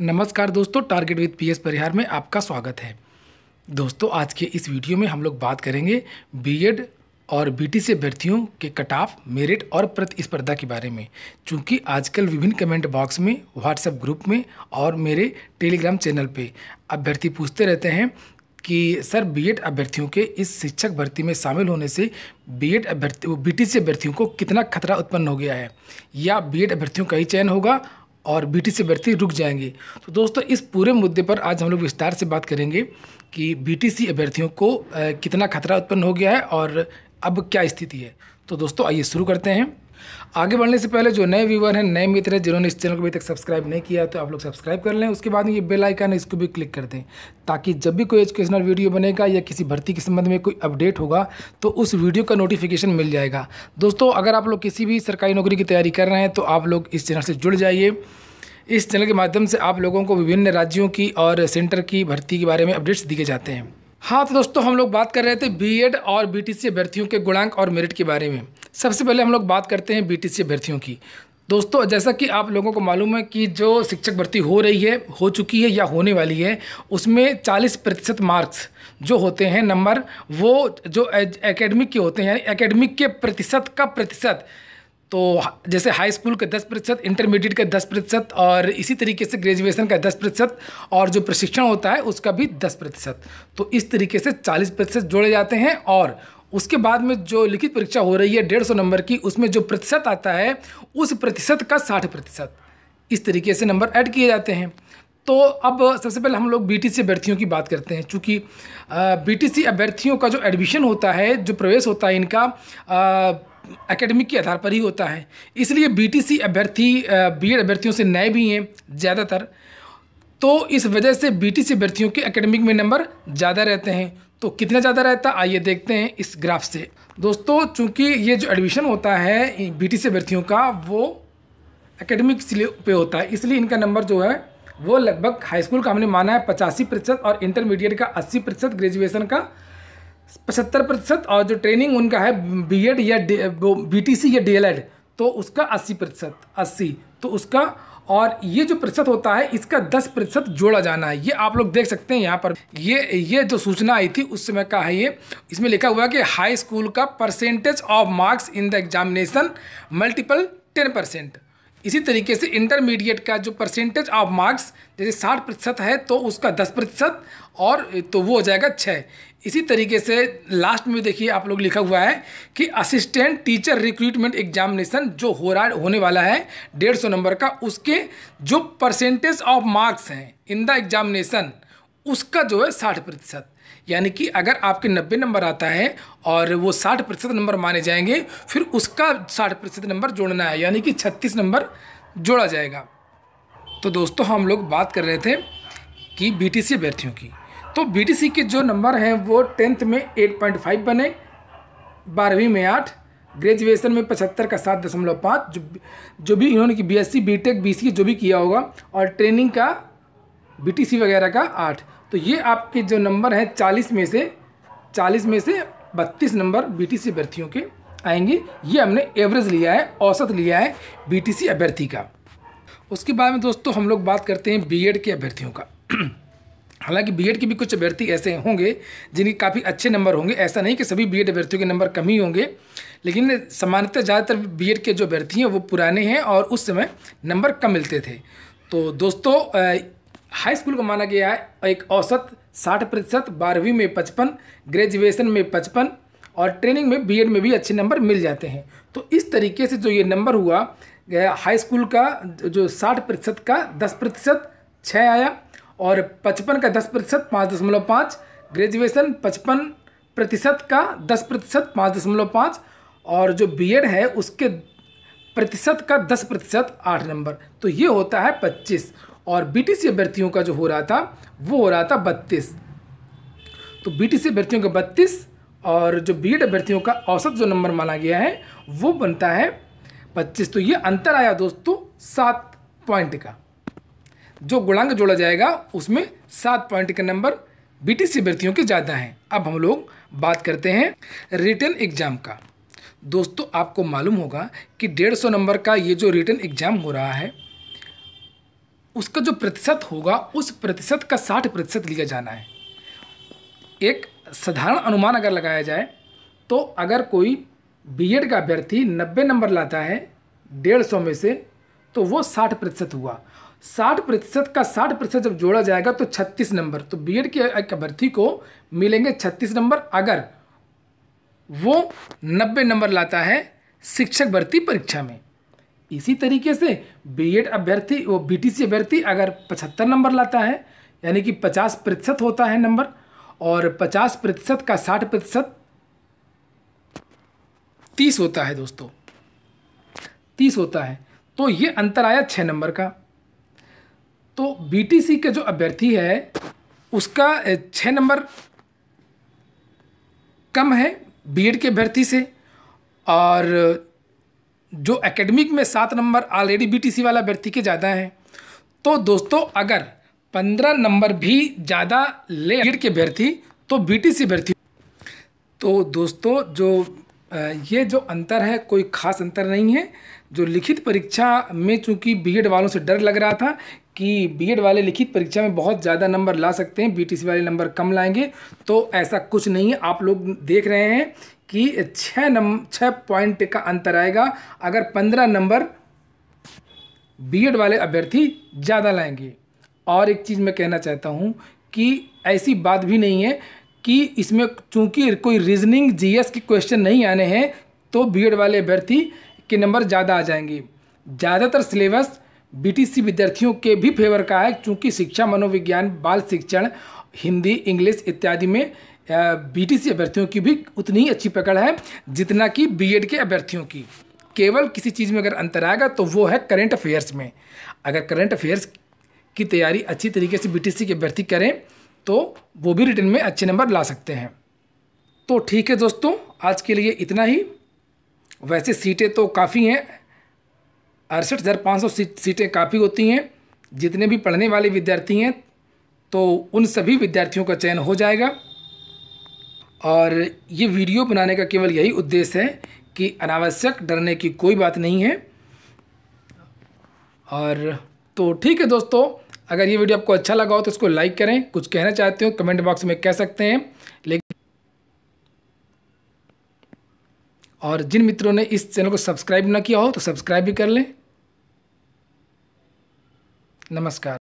नमस्कार दोस्तों target with PS परिहार में आपका स्वागत है दोस्तों आज के इस वीडियो में हम लोग बात करेंगे बीएड और बीटी से अभ्यर्थियों के कट ऑफ मेरिट और प्रतिस्पर्धा के बारे में क्योंकि आजकल विभिन्न कमेंट बॉक्स में व्हाट्सएप ग्रुप में और मेरे टेलीग्राम चैनल पर अभ्यर्थी पूछते रहते हैं कि सर बीएड अभ्यर्थियों के इस शिक्षक भर्ती में शामिल होने से बीएड अभ्यर्थी बीटीसी अभ्यर्थियों को कितना खतरा उत्पन्न हो गया है या बीएड अभ्यर्थियों का ही चयन होगा और बीटी टी अभ्यर्थी रुक जाएंगे तो दोस्तों इस पूरे मुद्दे पर आज हम लोग विस्तार से बात करेंगे कि बीटीसी अभ्यर्थियों को कितना खतरा उत्पन्न हो गया है और अब क्या स्थिति है तो दोस्तों आइए शुरू करते हैं आगे बढ़ने से पहले जो नए व्यूवर हैं नए मित्र हैं जिन्होंने इस चैनल को अभी तक सब्सक्राइब नहीं किया तो आप लोग सब्सक्राइब कर लें उसके बाद में ये बेल आइकन है इसको भी क्लिक कर दें ताकि जब भी कोई एजुकेशनल वीडियो बनेगा या किसी भर्ती के संबंध में कोई अपडेट होगा तो उस वीडियो का नोटिफिकेशन मिल जाएगा दोस्तों अगर आप लोग किसी भी सरकारी नौकरी की तैयारी कर रहे हैं तो आप लोग इस चैनल से जुड़ जाइए इस चैनल के माध्यम से आप लोगों को विभिन्न राज्यों की और सेंटर की भर्ती के बारे में अपडेट्स दिए जाते हैं हाँ तो दोस्तों हम लोग बात कर रहे थे बीएड और बीटीसी अभ्यर्थियों के गुणांक और मेरिट के बारे में सबसे पहले हम लोग बात करते हैं बी अभ्यर्थियों की दोस्तों जैसा कि आप लोगों को मालूम है कि जो शिक्षक भर्ती हो रही है हो चुकी है या होने वाली है उसमें 40 प्रतिशत मार्क्स जो होते हैं नंबर वो जो एकेडमिक के होते हैं यानी एकेडमिक के प्रतिशत का प्रतिशत तो जैसे हाई स्कूल का दस प्रतिशत इंटरमीडिएट का दस प्रतिशत और इसी तरीके से ग्रेजुएशन का दस प्रतिशत और जो प्रशिक्षण होता है उसका भी दस प्रतिशत तो इस तरीके से चालीस प्रतिशत जोड़े जाते हैं और उसके बाद में जो लिखित परीक्षा हो रही है डेढ़ सौ नंबर की उसमें जो प्रतिशत आता है उस प्रतिशत का साठ प्रतिशत इस तरीके से नंबर ऐड किए जाते हैं तो अब सबसे पहले हम लोग बीटीसी अभ्यर्थियों की बात करते हैं चूँकि बीटीसी अभ्यर्थियों का जो एडमिशन होता है जो प्रवेश होता है इनका एकेडमिक के आधार पर ही होता है इसलिए बीटीसी अभ्यर्थी बीएड अभ्यर्थियों से नए भी हैं ज़्यादातर तो इस वजह से बीटीसी अभ्यर्थियों के एकेडमिक में नंबर ज़्यादा रहते हैं तो कितना ज़्यादा रहता आइए देखते हैं इस ग्राफ से दोस्तों चूँकि ये जो एडमिशन होता है बी से अभ्यर्थियों का वो एकेडमिक पे होता है इसलिए इनका नंबर जो है वो लगभग हाई स्कूल का हमने माना है पचासी प्रतिशत और इंटरमीडिएट का अस्सी प्रतिशत ग्रेजुएशन का पचहत्तर प्रतिशत और जो ट्रेनिंग उनका है बी या बी टी या डी तो उसका अस्सी प्रतिशत अस्सी तो उसका और ये जो प्रतिशत होता है इसका दस प्रतिशत जोड़ा जाना है ये आप लोग देख सकते हैं यहाँ पर ये ये जो सूचना आई थी उस समय का है ये इसमें लिखा हुआ है कि हाई स्कूल का percentage of marks in the examination multiple ten percent इसी तरीके से इंटरमीडिएट का जो परसेंटेज ऑफ मार्क्स जैसे साठ प्रतिशत है तो उसका दस प्रतिशत और तो वो हो जाएगा छः इसी तरीके से लास्ट में देखिए आप लोग लिखा हुआ है कि असिस्टेंट टीचर रिक्रूटमेंट एग्जामिनेशन जो हो रहा होने वाला है डेढ़ सौ नंबर का उसके जो परसेंटेज ऑफ मार्क्स हैं इन द एग्जामिनेशन उसका जो है साठ प्रतिशत यानी कि अगर आपके नब्बे नंबर आता है और वो साठ प्रतिशत नंबर माने जाएंगे फिर उसका साठ प्रतिशत नंबर जोड़ना है यानी कि छत्तीस नंबर जोड़ा जाएगा तो दोस्तों हम लोग बात कर रहे थे कि बी टी अभ्यर्थियों की तो बीटीसी के जो नंबर हैं वो टेंथ में एट पॉइंट फाइव बने बारहवीं में आठ ग्रेजुएशन में पचहत्तर का सात दशमलव पाँच जो जो भी इन्होंने की बीएससी बीटेक बीसी जो भी किया होगा और ट्रेनिंग का बीटीसी वगैरह का आठ तो ये आपके जो नंबर हैं चालीस में से चालीस में से बत्तीस नंबर बी अभ्यर्थियों के आएंगे ये हमने एवरेज लिया है औसत लिया है बी अभ्यर्थी का उसके बाद में दोस्तों हम लोग बात करते हैं बीएड के अभ्यर्थियों का हालांकि बीएड के भी कुछ अभ्यर्थी ऐसे होंगे जिनके काफ़ी अच्छे नंबर होंगे ऐसा नहीं कि सभी बीएड अभ्यर्थियों के नंबर कम ही होंगे लेकिन सामान्यतः ज़्यादातर बीएड के जो अभ्यर्थी हैं वो पुराने हैं और उस समय नंबर कम मिलते थे तो दोस्तों हाई स्कूल को माना गया है एक औसत साठ प्रतिशत बारहवीं में पचपन ग्रेजुएसन में पचपन और ट्रेनिंग में बी में भी अच्छे नंबर मिल जाते हैं तो इस तरीके से जो ये नंबर हुआ हाई स्कूल का जो साठ प्रतिशत का दस प्रतिशत छः आया और पचपन का दस प्रतिशत पाँच दशमलव पाँच ग्रेजुएसन पचपन प्रतिशत का दस प्रतिशत पाँच दशमलव पाँच और जो बीएड है उसके प्रतिशत का दस प्रतिशत आठ नंबर तो ये होता है पच्चीस और बीटीसी अभ्यर्थियों का जो हो रहा था वो हो रहा था बत्तीस तो बीटीसी अभ्यर्थियों का बत्तीस और जो बीएड अभ्यर्थियों का औसत जो नंबर माना गया है वो बनता है पच्चीस तो ये अंतर आया दोस्तों सात पॉइंट का जो गुणांक जोड़ा जाएगा उसमें सात पॉइंट के नंबर बीटीसी अभ्यर्थियों के ज़्यादा हैं अब हम लोग बात करते हैं रिटर्न एग्जाम का दोस्तों आपको मालूम होगा कि डेढ़ सौ नंबर का ये जो रिटर्न एग्जाम हो रहा है उसका जो प्रतिशत होगा उस प्रतिशत का साठ प्रतिशत लिया जाना है एक साधारण अनुमान अगर लगाया जाए तो अगर कोई बीएड का अभ्यर्थी नब्बे नंबर लाता है डेढ़ सौ में से तो वो साठ प्रतिशत हुआ साठ प्रतिशत का साठ प्रतिशत जब जोड़ा जाएगा तो छत्तीस नंबर तो बीएड एक अभ्यर्थी को मिलेंगे छत्तीस नंबर अगर वो नब्बे नंबर लाता है शिक्षक भर्ती परीक्षा में इसी तरीके से बीएड अभ्यर्थी वो बीटीसी अभ्यर्थी अगर पचहत्तर नंबर लाता है यानी कि पचास प्रतिशत होता है नंबर और पचास प्रतिशत का साठ प्रतिशत तीस होता है दोस्तों तीस होता है तो ये अंतर आया छः नंबर का तो बीटीसी के जो अभ्यर्थी है उसका छः नंबर कम है बीएड के अभ्यर्थी से और जो एकेडमिक में सात नंबर ऑलरेडी बीटीसी वाला अभ्यर्थी के ज़्यादा हैं तो दोस्तों अगर पंद्रह नंबर भी ज़्यादा ले बीएड के अभ्यर्थी तो बीटीसी अभ्यर्थी तो दोस्तों जो ये जो अंतर है कोई खास अंतर नहीं है जो लिखित परीक्षा में चूंकि बीएड वालों से डर लग रहा था कि बी वाले लिखित परीक्षा में बहुत ज़्यादा नंबर ला सकते हैं बी वाले नंबर कम लाएंगे तो ऐसा कुछ नहीं है आप लोग देख रहे हैं कि छः नंबर छः पॉइंट का अंतर आएगा अगर पंद्रह नंबर बी वाले अभ्यर्थी ज़्यादा लाएंगे और एक चीज़ मैं कहना चाहता हूँ कि ऐसी बात भी नहीं है कि इसमें चूँकि कोई रीजनिंग जी के क्वेश्चन नहीं आने हैं तो बी वाले अभ्यर्थी के नंबर ज़्यादा आ जाएंगे ज़्यादातर सिलेबस बीटीसी विद्यार्थियों के भी फेवर का है क्योंकि शिक्षा मनोविज्ञान बाल शिक्षण हिंदी इंग्लिश इत्यादि में बीटीसी अभ्यर्थियों की भी उतनी ही अच्छी पकड़ है जितना कि बीएड के अभ्यर्थियों की केवल किसी चीज़ में अगर अंतर आएगा तो वो है करेंट अफेयर्स में अगर करेंट अफेयर्स की तैयारी अच्छी तरीके से बी के अभ्यर्थी करें तो वो भी रिटर्न में अच्छे नंबर ला सकते हैं तो ठीक है दोस्तों आज के लिए इतना ही वैसे सीटें तो काफ़ी हैं अड़सठ हज़ार पाँच सौ सीटें काफ़ी होती हैं जितने भी पढ़ने वाले विद्यार्थी हैं तो उन सभी विद्यार्थियों का चयन हो जाएगा और ये वीडियो बनाने का केवल यही उद्देश्य है कि अनावश्यक डरने की कोई बात नहीं है और तो ठीक है दोस्तों अगर ये वीडियो आपको अच्छा लगा हो तो इसको लाइक करें कुछ कहना चाहते हो कमेंट बॉक्स में कह सकते हैं और जिन मित्रों ने इस चैनल को सब्सक्राइब ना किया हो तो सब्सक्राइब भी कर लें नमस्कार